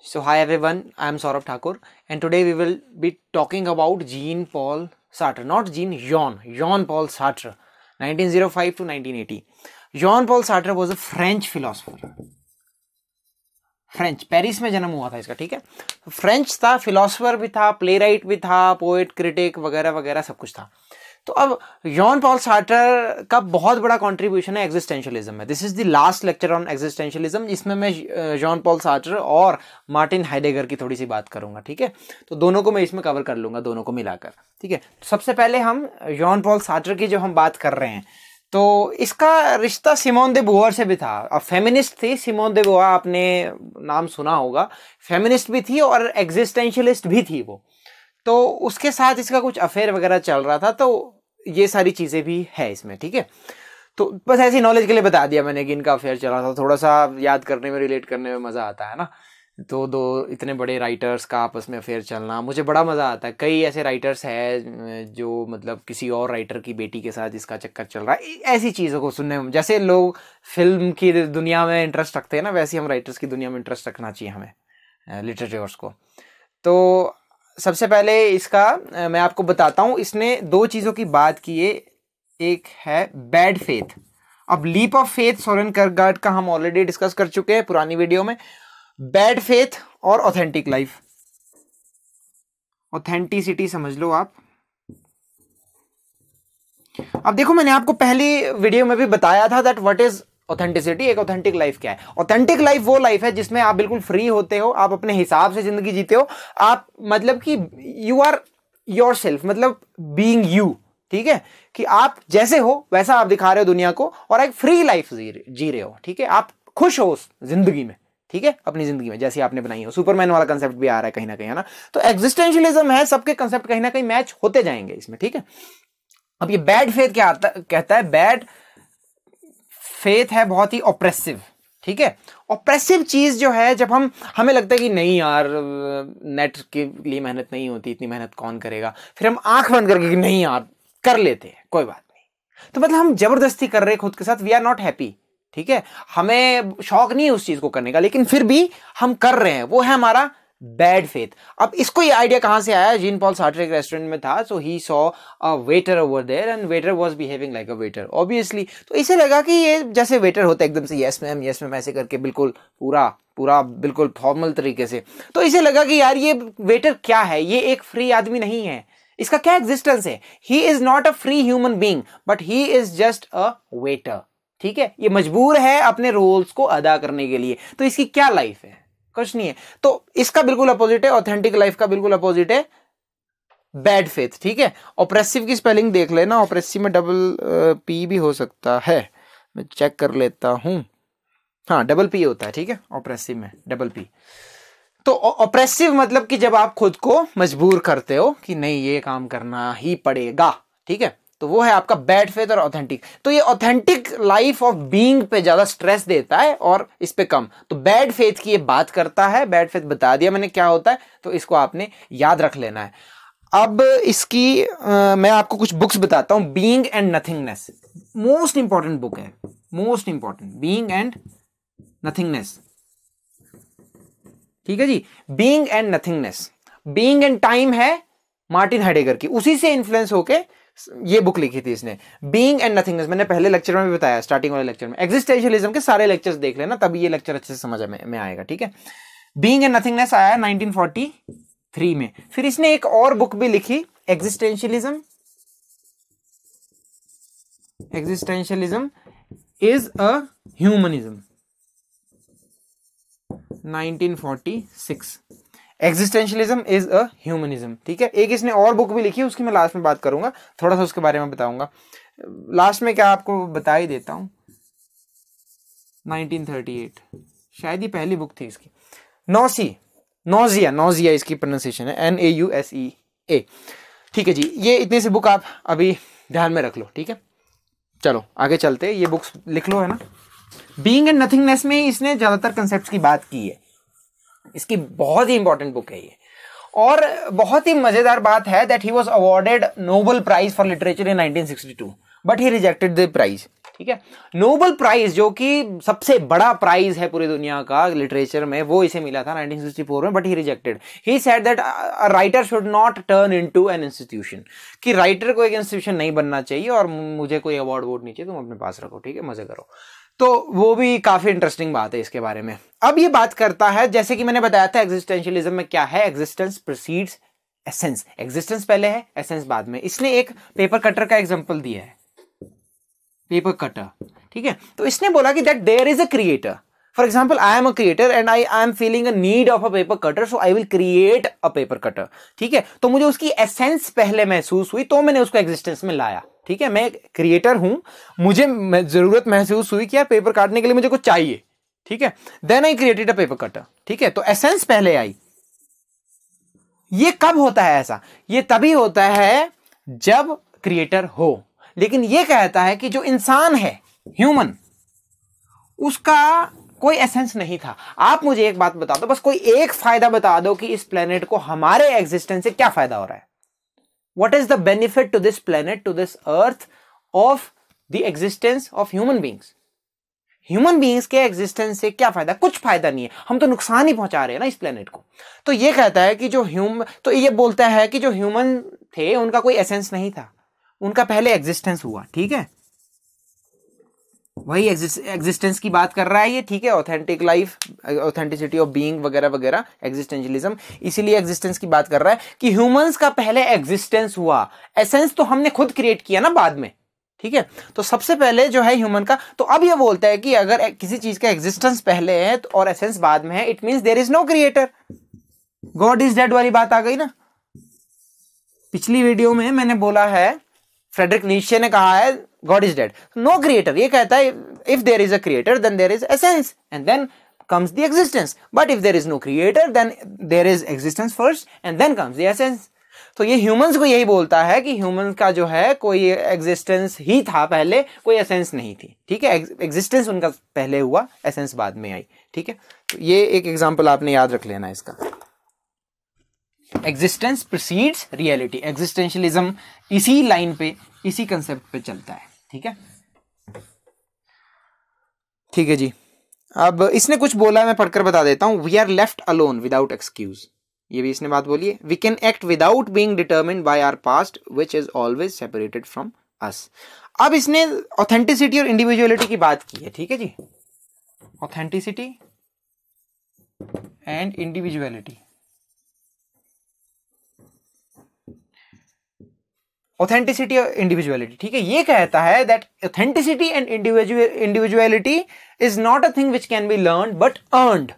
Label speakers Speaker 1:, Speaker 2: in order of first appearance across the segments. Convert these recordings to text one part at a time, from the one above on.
Speaker 1: So, hi everyone, I am Saurabh Thakur, and today we will be talking about Jean Paul Sartre, not Jean, Jean, Jean Paul Sartre, 1905 to 1980. Jean Paul Sartre was a French philosopher. French Paris में जन्म हुआ था इसका ठीक है French था philosopher भी था प्ले राइट भी था पोएट क्रिटिक वगैरह वगैरह सब कुछ था तो अब यौन पॉल सार्टर का बहुत बड़ा कंट्रीब्यूशन है एग्जिस्टेंशियलिज्म में this is the last lecture on existentialism इसमें मैं जॉन पॉल सार्टर और मार्टिन हाइडेगर की थोड़ी सी बात करूंगा ठीक है तो दोनों को मैं इसमें कवर कर लूंगा दोनों को मिलाकर ठीक है तो सबसे पहले हम यौन पॉल सार्टर की जो हम बात कर रहे हैं तो इसका रिश्ता सिमोन दे बुआर से भी था अब फेमिनिस्ट थी सिमोन दे बुआ आपने नाम सुना होगा फेमिनिस्ट भी थी और एग्जिस्टेंशलिस्ट भी थी वो तो उसके साथ इसका कुछ अफेयर वगैरह चल रहा था तो ये सारी चीज़ें भी है इसमें ठीक है तो बस ऐसी नॉलेज के लिए बता दिया मैंने कि इनका अफेयर चला था थोड़ा सा याद करने में रिलेट करने में मज़ा आता है ना तो दो इतने बड़े राइटर्स का आपस में अफेयर चलना मुझे बड़ा मज़ा आता है कई ऐसे राइटर्स हैं जो मतलब किसी और राइटर की बेटी के साथ इसका चक्कर चल रहा है ऐसी चीज़ों को सुनने में जैसे लोग फिल्म की दुनिया में इंटरेस्ट रखते हैं ना वैसे हम राइटर्स की दुनिया में इंटरेस्ट रखना चाहिए हमें लिटरेचर्स को तो सबसे पहले इसका मैं आपको बताता हूँ इसने दो चीज़ों की बात की है एक है बैड फेथ अब leap of faith Soren Kierkegaard का हम ऑलरेडी डिस्कस कर चुके हैं पुरानी वीडियो में बैड फेथ और ऑथेंटिक लाइफ ऑथेंटिसिटी समझ लो आप अब देखो मैंने आपको पहली वीडियो में भी बताया था दैट व्हाट इज ऑथेंटिसिटी एक ऑथेंटिक लाइफ क्या है ऑथेंटिक लाइफ वो लाइफ है जिसमें आप बिल्कुल फ्री होते हो आप अपने हिसाब से जिंदगी जीते हो आप मतलब कि यू आर योर सेल्फ मतलब बींग यू ठीक है कि आप जैसे हो वैसा आप दिखा रहे हो दुनिया को और एक फ्री लाइफ जी रहे हो ठीक है आप खुश हो उस जिंदगी में ठीक है अपनी जिंदगी में जैसी आपने बनाई हो सुपरमैन वाला कंसेप्ट भी आ रहा है कहीं ना कहीं है ना तो एग्जिस्टेंशियलिज्म है सबके कंसेप्ट कहीं ना कहीं मैच होते जाएंगे इसमें ठीक है अब ये बैड फेथ क्या आता कहता है बैड फेथ है बहुत ही ऑप्रेसिव ठीक है ऑप्रेसिव चीज जो है जब हम हमें लगता है कि नहीं यार नेट के लिए मेहनत नहीं होती इतनी मेहनत कौन करेगा फिर हम आंख बंद करके नहीं यार कर लेते हैं कोई बात नहीं तो मतलब हम जबरदस्ती कर रहे हैं खुद के साथ वी आर नॉट हैप्पी ठीक है हमें शौक नहीं है उस चीज को करने का लेकिन फिर भी हम कर रहे हैं वो है हमारा बैड फेथ अब इसको ये आइडिया कहाँ से आया जीन पॉल सार्टर एक रेस्टोरेंट में था so he saw a waiter over there and waiter was behaving like a waiter obviously तो इसे लगा कि ये जैसे वेटर होता है एकदम से यस मैम यस मैम ऐसे करके बिल्कुल पूरा पूरा बिल्कुल फॉर्मल तरीके से तो इसे लगा कि यार ये वेटर क्या है ये एक फ्री आदमी नहीं है इसका क्या एग्जिस्टेंस है he is not a free human being but he is just a waiter ठीक है ये मजबूर है अपने रोल्स को अदा करने के लिए तो इसकी क्या लाइफ है कुछ नहीं है तो इसका बिल्कुल अपोजिट है ऑथेंटिक लाइफ का बिल्कुल अपोजिट है बैड फेथ ठीक है ऑपरेसिव की स्पेलिंग देख लेना ऑपरेसिव में डबल पी भी हो सकता है मैं चेक कर लेता हूं हाँ डबल पी होता है ठीक है ऑपरेसिव में डबल पी तो ऑपरेसिव मतलब कि जब आप खुद को मजबूर करते हो कि नहीं ये काम करना ही पड़ेगा ठीक है तो वो है आपका बैड फेथ और ऑथेंटिक तो ये ऑथेंटिक लाइफ ऑफ बीइंग पे ज़्यादा स्ट्रेस देता है और इस पे कम तो बैड फेथ की ये बात करता है बैड फेथ बता दिया मैंने क्या होता है तो इसको आपने याद रख लेना है अब इसकी आ, मैं आपको कुछ बुक्स बताता हूं being and nothingness most important book है most important being and nothingness ठीक है जी being and nothingness being and time है मार्टिन हाइडेगर की उसी से इन्फ्लुएंस होके ये बुक लिखी थी इसने बींग एंड नथिंगनेस मैंने पहले लेक्चर में भी बताया स्टार्टिंग वाले लेक्चर में एक्जिस्टेंशियलिज्म के सारे लेक्चर देख लेना तभी ये लेक्चर अच्छे से समझ में, में आएगा ठीक है बींग एंड नथिंगनेस आया नाइनटीन फोर्टी थ्री में फिर इसने एक और बुक भी लिखी existentialism existentialism is a humanism 1946 existentialism is a humanism ठीक है एक इसने और बुक भी लिखी है उसकी मैं लास्ट में बात करूंगा थोड़ा सा उसके बारे में बताऊंगा लास्ट में क्या आपको बता ही देता हूँ 1938 शायद ही पहली बुक थी इसकी नौसी नौजिया नौजिया इसकी प्रोनाउंसिएशन है N A U S E A ठीक है जी ये इतनी सी बुक आप अभी ध्यान में रख लो ठीक है चलो आगे चलते ये बुक्स लिख लो है ना बींग एंड नथिंगनेस में इसने ज़्यादातर कंसेप्ट की बात की है इसकी बहुत ही इंपॉर्टेंट बुक है ये और बहुत ही मजेदार बात है that he was awarded Nobel prize for literature in 1962 but he rejected the prize ठीक है नोबल प्राइज जो कि सबसे बड़ा प्राइज है पूरी दुनिया का लिटरेचर में वो इसे मिला था 1964 में but he rejected he said that writer should not turn in an institution कि राइटर को एक इंस्टीट्यूशन नहीं बनना चाहिए और मुझे कोई अवार्ड वोर्ड नहीं चाहिए तुम अपने पास रखो ठीक है मजे करो तो वो भी काफ़ी इंटरेस्टिंग बात है इसके बारे में अब ये बात करता है जैसे कि मैंने बताया था एग्जिस्टेंशियलिज्म में क्या है एग्जिस्टेंस प्रोसीड्स एसेंस एग्जिस्टेंस पहले है एसेंस बाद में इसने एक पेपर कटर का एग्जाम्पल दिया है पेपर कटर ठीक है तो इसने बोला कि that there is a creator for example I am a creator and I I am feeling a need of a paper cutter so I will create a paper cutter ठीक है तो मुझे उसकी एसेंस पहले महसूस हुई तो मैंने उसको एग्जिस्टेंस में लाया ठीक है मैं क्रिएटर हूं मुझे ज़रूरत महसूस हुई कि यार पेपर काटने के लिए मुझे कुछ चाहिए ठीक है then I created a paper cutter ठीक है तो एसेंस पहले आई ये कब होता है ऐसा ये तभी होता है जब क्रिएटर हो लेकिन ये कहता है कि जो इंसान है ह्यूमन उसका कोई एसेंस नहीं था आप मुझे एक बात बता दो बस कोई एक फायदा बता दो कि इस प्लेनेट को हमारे एग्जिस्टेंस से क्या फायदा हो रहा है what is the benefit to this planet to this earth of the existence of human beings human beings के एग्जिस्टेंस से क्या फायदा कुछ फायदा नहीं है हम तो नुकसान ही पहुंचा रहे हैं ना इस प्लेनेट को तो ये कहता है कि जो ह्यूम तो ये बोलता है कि जो ह्यूमन थे उनका कोई एसेंस नहीं था उनका पहले एग्जिस्टेंस हुआ ठीक है वही एग्जिस्टेंस की बात कर रहा है ये ठीक है authentic life authenticity of being वगैरह वगैरह एग्जिस्टेंशियलिज्म इसीलिए एग्जिस्टेंस की बात कर रहा है कि ह्यूमंस का पहले एग्जिस्टेंस हुआ एसेंस तो हमने खुद क्रिएट किया ना बाद में ठीक है तो सबसे पहले जो है ह्यूमन का तो अब ये बोलता है कि अगर किसी चीज का एग्जिस्टेंस पहले है तो और एसेंस बाद में है it means there is no creator god is dead वाली बात आ गई ना पिछली वीडियो में मैंने बोला है फ्रेडरिक नीचे ने कहा है god is dead no creator ये कहता है if there is a creator then there is essence and then comes the existence but if there is no creator then there is existence first and then comes the essence तो ये humans को यही बोलता है कि humans का जो है कोई एग्जिस्टेंस ही था पहले कोई एसेंस नहीं थी ठीक है एग्जिस्टेंस उनका पहले हुआ एसेंस बाद में आई ठीक है तो ये एक एग्जांपल आपने याद रख लेना इसका एग्जिस्टेंस प्रसीड्स रियलिटी एग्जिस्टेंशलिज्म इसी लाइन पे इसी कंसेप्ट पे चलता है ठीक है ठीक है जी अब इसने कुछ बोला मैं पढ़कर बता देता हूं we are left alone without excuse ये भी इसने बात बोली है we can act without being determine by our past which is always separated from us अब इसने ऑथेंटिसिटी और इंडिविजुअलिटी की बात की है ठीक है जी ऑथेंटिसिटी एंड इंडिविजुअलिटी ऑथेंटिसिटी और इंडिविजुअलिटी ठीक है ये कहता है that authenticity and individuality is not a thing which can be learn but earned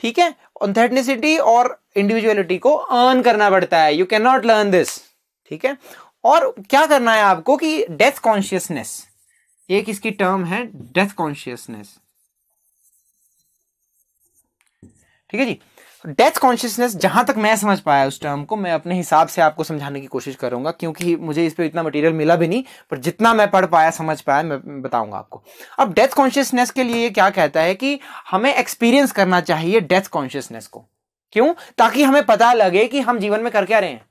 Speaker 1: ठीक है ऑथेंटिसिटी और इंडिविजुअलिटी को अर्न करना पड़ता है you can not learn this ठीक है और क्या करना है आपको कि डेथ कॉन्शियसनेस एक इसकी टर्म है डेथ कॉन्शियसनेस ठीक है जी डेथ कॉन्शियसनेस जहां तक मैं समझ पाया उस टर्म को मैं अपने हिसाब से आपको समझाने की कोशिश करूंगा क्योंकि मुझे इस पर इतना मटेरियल मिला भी नहीं पर जितना मैं पढ़ पाया समझ पाया मैं बताऊंगा आपको अब डेथ कॉन्शियसनेस के लिए क्या कहता है कि हमें एक्सपीरियंस करना चाहिए डेथ कॉन्शियसनेस को क्यों ताकि हमें पता लगे कि हम जीवन में कर क्या रहे हैं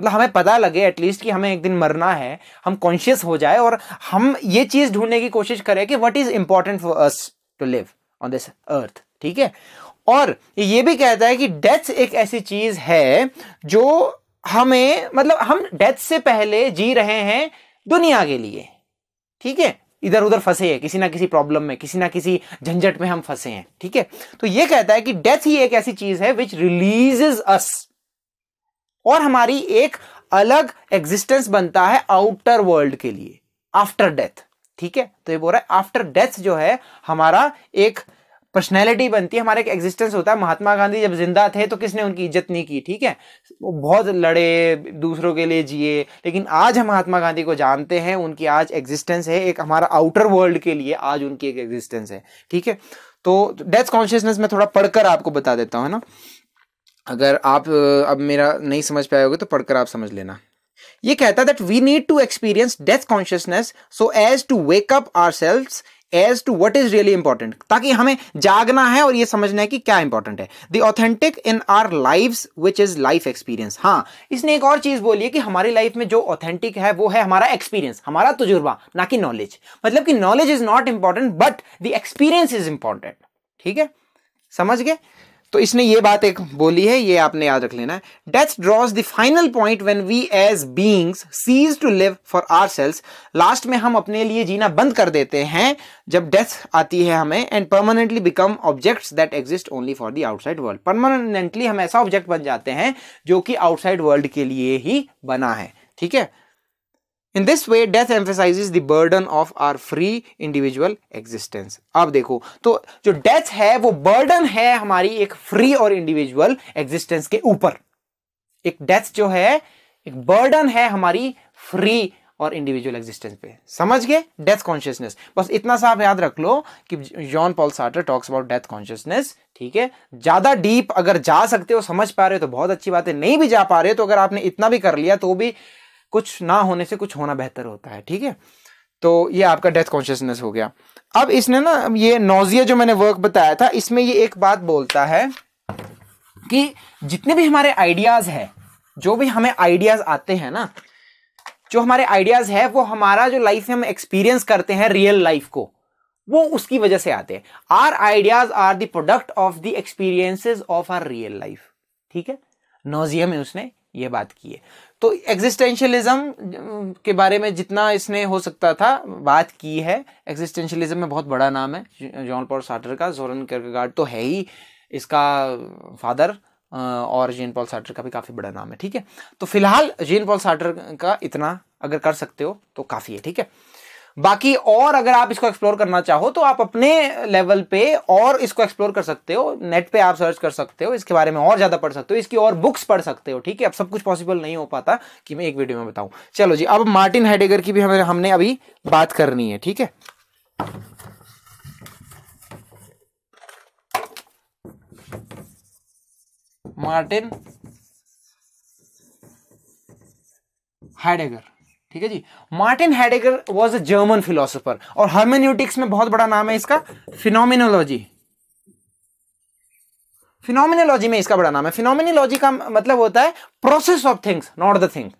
Speaker 1: मतलब हमें पता लगे एटलीस्ट कि हमें एक दिन मरना है हम कॉन्शियस हो जाए और हम ये चीज ढूंढने की कोशिश करें कि what is important for us to live on this earth ठीक है और ये भी कहता है कि डेथ एक ऐसी चीज़ है जो हमें मतलब हम डेथ से पहले जी रहे हैं दुनिया के लिए ठीक है इधर उधर फंसे हैं किसी ना किसी प्रॉब्लम में किसी ना किसी झंझट में हम फंसे हैं ठीक है तो ये कहता है कि डेथ ही एक ऐसी चीज़ है विच रिलीज अस और हमारी एक अलग एग्जिस्टेंस बनता है आउटर वर्ल्ड के लिए आफ्टर डेथ ठीक है तो ये बोल रहा है आफ्टर डेथ जो है हमारा एक पर्सनैलिटी बनती है हमारा एक एग्जिस्टेंस होता है महात्मा गांधी जब जिंदा थे तो किसने उनकी इज्जत नहीं की ठीक है वो बहुत लड़े दूसरों के लिए जिए लेकिन आज हम महात्मा गांधी को जानते हैं उनकी आज एग्जिस्टेंस है एक हमारा आउटर वर्ल्ड के लिए आज उनकी एक एग्जिस्टेंस है ठीक है तो डेथ कॉन्शियसनेस में थोड़ा पढ़कर आपको बता देता हूँ है ना अगर आप अब मेरा नहीं समझ पाए होगे तो पढ़कर आप समझ लेना ये कहता है that we need to experience death consciousness so as to wake up our selves as to what is really important ताकि हमें जागना है और यह समझना है कि क्या इंपॉर्टेंट है the authentic in our life which is life experience हाँ इसने एक और चीज बोली है कि हमारी लाइफ में जो ऑथेंटिक है वो है हमारा एक्सपीरियंस हमारा तजुर्बा ना कि नॉलेज मतलब कि knowledge is not important but the experience is important ठीक है समझ गए तो इसने ये बात एक बोली है ये आपने याद रख लेना death draws the final point when we as beings cease to live for our selves last में हम अपने लिए जीना बंद कर देते हैं जब डेथ आती है हमें and permanently become objects that exist only for the outside world permanently हम ऐसा ऑब्जेक्ट बन जाते हैं जो कि आउटसाइड वर्ल्ड के लिए ही बना है ठीक है in this way death emphasize the burden of our free individual existence आप देखो तो जो डेथ है वो बर्डन है हमारी एक फ्री और इंडिविजुअल एग्जिस्टेंस के ऊपर एक डेथ जो है एक बर्डन है हमारी फ्री और इंडिविजुअल एग्जिस्टेंस पे समझ गए डेथ कॉन्शियसनेस बस इतना सा आप याद रख लो कि John Paul Sartre talks about death consciousness ठीक है ज्यादा डीप अगर जा सकते हो समझ पा रहे हो तो बहुत अच्छी बात है नहीं भी जा पा रहे हो तो अगर आपने इतना भी कर लिया तो भी कुछ ना होने से कुछ होना बेहतर होता है ठीक है तो ये आपका डेथ कॉन्शियसनेस हो गया अब इसने ना ये नोजिया जो मैंने वर्क बताया था इसमें ये एक बात बोलता है कि जितने भी हमारे आइडियाज हैं जो भी हमें आइडियाज आते हैं ना जो हमारे आइडियाज है वो हमारा जो लाइफ में हम एक्सपीरियंस करते हैं रियल लाइफ को वो उसकी वजह से आते हैं our ideas are the product of the experiences of our real life ठीक है नोजिया में उसने ये बात की है तो एग्जिस्टेंशलिज्म के बारे में जितना इसने हो सकता था बात की है एग्जिस्टेंशलिज्म में बहुत बड़ा नाम है जॉन पॉल सार्टर का जोरन कर्कगार्ड तो है ही इसका फादर और जेन पॉल सार्टर का भी काफ़ी बड़ा नाम है ठीक है तो फिलहाल जेन पॉल सार्टर का इतना अगर कर सकते हो तो काफ़ी है ठीक है बाकी और अगर आप इसको एक्सप्लोर करना चाहो तो आप अपने लेवल पे और इसको एक्सप्लोर कर सकते हो नेट पे आप सर्च कर सकते हो इसके बारे में और ज़्यादा पढ़ सकते हो इसकी और बुक्स पढ़ सकते हो ठीक है अब सब कुछ पॉसिबल नहीं हो पाता कि मैं एक वीडियो में बताऊं चलो जी अब मार्टिन हाइडेगर की भी हमें हमने अभी बात करनी है ठीक है मार्टिन हाइडेगर ठीक है जी Martin Heidegger was a German philosopher और हर्मेन्यूटिक्स में बहुत बड़ा नाम है इसका फिनोमिनोलॉजी फिनोमिनोलॉजी में इसका बड़ा नाम है फिनोमिनोलॉजी का मतलब होता है process of things not the thing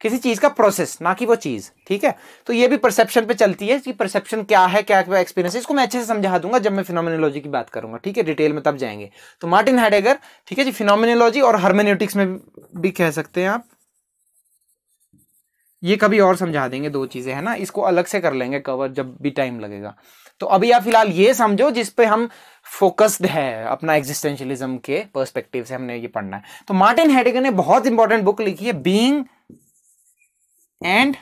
Speaker 1: किसी चीज का प्रोसेस ना कि वो चीज ठीक है तो ये भी परसेप्शन पे चलती है कि परसेप्शन क्या है क्या क्या एक्सपीरियंस है इसको मैं अच्छे से समझा दूंगा जब मैं फिनोमिनोलॉजी की बात करूंगा ठीक है डिटेल में तब जाएंगे तो मार्टिन हेडेगर ठीक है जी फिनोमिनोलॉजी और हर्मेन्यूटिक्स में भी कह सकते हैं आप ये कभी और समझा देंगे दो चीज़ें है ना इसको अलग से कर लेंगे कवर जब भी टाइम लगेगा तो अभी आप फिलहाल ये समझो जिस पे हम फोकस्ड है अपना एग्जिस्टेंशियलिज्म के पर्सपेक्टिव से हमने ये पढ़ना है तो मार्टिन हेडिगर ने बहुत इंपॉर्टेंट बुक लिखी है बीइंग एंड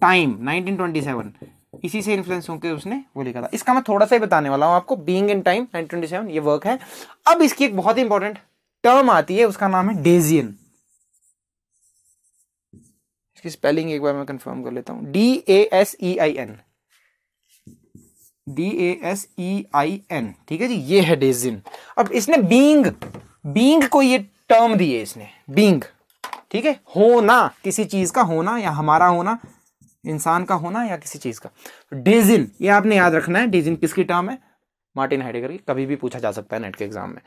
Speaker 1: टाइम 1927 इसी से इन्फ्लुएंस होकर उसने वो लिखा था इसका मैं थोड़ा सा ही बताने वाला हूं आपको बीइंग इन टाइम 1927 ये वर्क है अब इसकी एक बहुत इंपॉर्टेंट टर्म आती है उसका नाम है डेजियन इसकी स्पेलिंग एक बार मैं कंफर्म कर लेता हूँ D A S E I N D A S E I N ठीक है जी ये है डेजिन अब इसने बींग बींग को ये टर्म दी है इसने बींग ठीक है होना किसी चीज का होना या हमारा होना इंसान का होना या किसी चीज का डेजिन ये आपने याद रखना है डेजिन किसकी टर्म है मार्टिन हाइडेगर की कभी भी पूछा जा सकता है नेट के एग्जाम में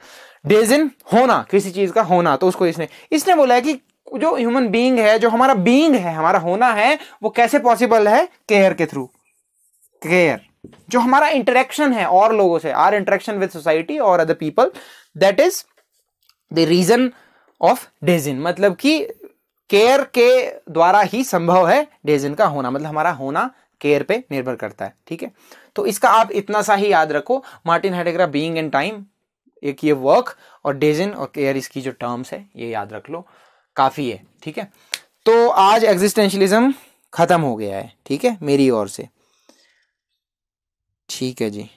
Speaker 1: डेजिन होना किसी चीज का होना तो उसको इसने इसने बोला है कि जो ह्यूमन बीइंग है जो हमारा बीइंग है हमारा होना है वो कैसे पॉसिबल है केयर के थ्रू केयर जो हमारा इंटरेक्शन है और लोगों से आर इंटरेक्शन विद सोसाइटी और other people that is the reason of Dasein मतलब कि केयर के द्वारा ही संभव है डेजिन का होना मतलब हमारा होना केयर पे निर्भर करता है ठीक है तो इसका आप इतना सा ही याद रखो Martin Heidegger Being and Time एक ये वर्क और डेजिन और केयर इसकी जो टर्म्स है ये याद रख लो काफ़ी है ठीक है तो आज एग्जिस्टेंशलिज्म ख़त्म हो गया है ठीक है मेरी ओर से ठीक है जी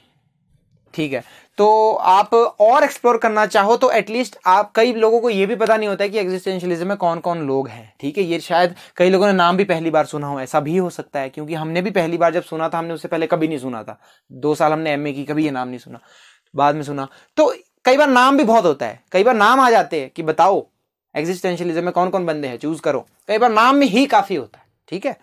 Speaker 1: ठीक है तो आप और एक्सप्लोर करना चाहो तो एटलीस्ट आप कई लोगों को यह भी पता नहीं होता है कि एग्जिस्टेंशलिज्म में कौन कौन लोग हैं ठीक है ये शायद कई लोगों ने नाम भी पहली बार सुना हो ऐसा भी हो सकता है क्योंकि हमने भी पहली बार जब सुना था हमने उससे पहले कभी नहीं सुना था दो साल हमने एम की कभी ये नाम नहीं सुना बाद में सुना तो कई बार नाम भी बहुत होता है कई बार नाम आ जाते हैं कि बताओ एग्जिस्टेंशियलिज्म में कौन कौन बंदे हैं चूज करो कई बार नाम में ही काफी होता है ठीक है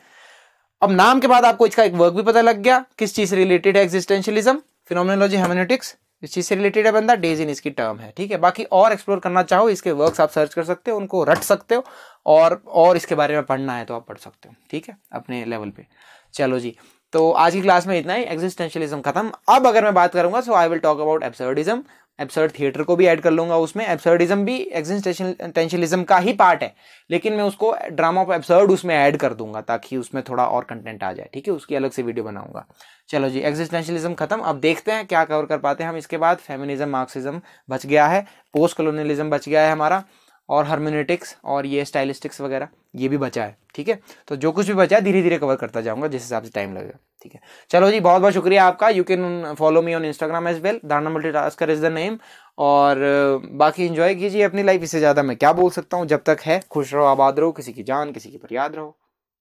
Speaker 1: अब नाम के बाद आपको इसका एक वर्क भी पता लग गया किस चीज से रिलेटेड है एग्जिस्टेंशियलिज्म फिनोमिनोलॉजी हेमोनेटिक्स इस चीज से रिलेटेड है बंदा डेज इन इसकी टर्म है ठीक है बाकी और एक्सप्लोर करना चाहो इसके वर्क्स आप सर्च कर सकते हो उनको रट सकते हो और और इसके बारे में पढ़ना है तो आप पढ़ सकते हो ठीक है अपने लेवल पे चलो जी तो आज की क्लास में इतना ही एग्जिस्टेंशियलिज्म खत्म अब अगर मैं बात करूंगा so I will talk about absurdism absurd theatre को भी ऐड कर लूंगा उसमें एब्सर्डिज्म भी एग्जिस्टेंशियलिज्म का ही पार्ट है लेकिन मैं उसको ड्रामा ऑफ एब्सर्ड उसमें ऐड कर दूंगा ताकि उसमें थोड़ा और कंटेंट आ जाए ठीक है उसकी अलग से वीडियो बनाऊंगा चलो जी एग्जिस्टेंशियलिज्म खत्म अब देखते हैं क्या कवर कर पाते हैं हम इसके बाद फेमिनिज्म मार्क्सिज्म बच गया है पोस्ट कॉलोनियलिज्म बच गया है हमारा और हारमोनेटिक्स और ये स्टाइलिस्टिक्स वगैरह ये भी बचा है ठीक है तो जो कुछ भी बचा है धीरे धीरे कवर करता जाऊंगा जिस हिसाब से टाइम लगेगा ठीक है चलो जी बहुत बहुत शुक्रिया आपका you can follow me on Instagram as well Dana multi tasker is the name और बाकी इंजॉय कीजिए अपनी लाइफ इससे ज़्यादा मैं क्या बोल सकता हूँ जब तक है खुश रहो आबाद रहो किसी की जान किसी की फरियाद रहो